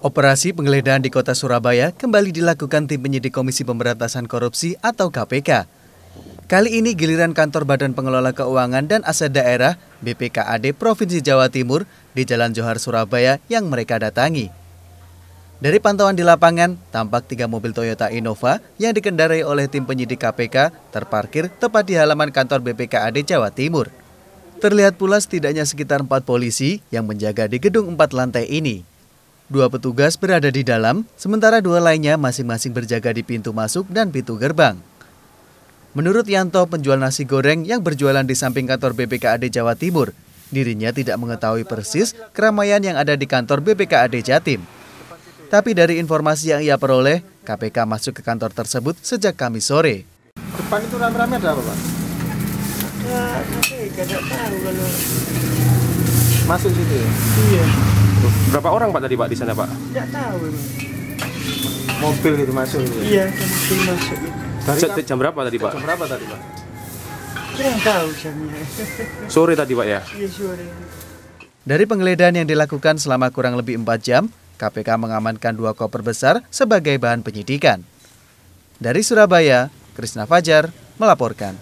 Operasi penggeledahan di kota Surabaya kembali dilakukan tim penyidik Komisi Pemberantasan Korupsi atau KPK. Kali ini giliran kantor Badan Pengelola Keuangan dan Aset Daerah BPKAD Provinsi Jawa Timur di Jalan Johar Surabaya yang mereka datangi. Dari pantauan di lapangan, tampak tiga mobil Toyota Innova yang dikendarai oleh tim penyidik KPK terparkir tepat di halaman kantor BPKAD Jawa Timur. Terlihat pula setidaknya sekitar empat polisi yang menjaga di gedung empat lantai ini. Dua petugas berada di dalam, sementara dua lainnya masing-masing berjaga di pintu masuk dan pintu gerbang. Menurut Yanto, penjual nasi goreng yang berjualan di samping kantor BPKAD Jawa Timur, dirinya tidak mengetahui persis keramaian yang ada di kantor BPKAD Jatim. Tapi dari informasi yang ia peroleh, KPK masuk ke kantor tersebut sejak Kamis sore. Depan itu ramai-ramai ada apa, Pak? Ya, tahu kalau... Masuk situ ya? Iya. Berapa orang Pak tadi Pak di sana Pak? Tidak tahu. Mobil itu masuk. Ya? Iya, mobil masuk. Dari jam, jam berapa tadi Pak? Jam berapa tadi Pak? Kurang tahu jamnya. Sore tadi Pak ya? Iya sore. Dari penggeledahan yang dilakukan selama kurang lebih 4 jam, KPK mengamankan dua koper besar sebagai bahan penyidikan. Dari Surabaya, Krisna Fajar melaporkan.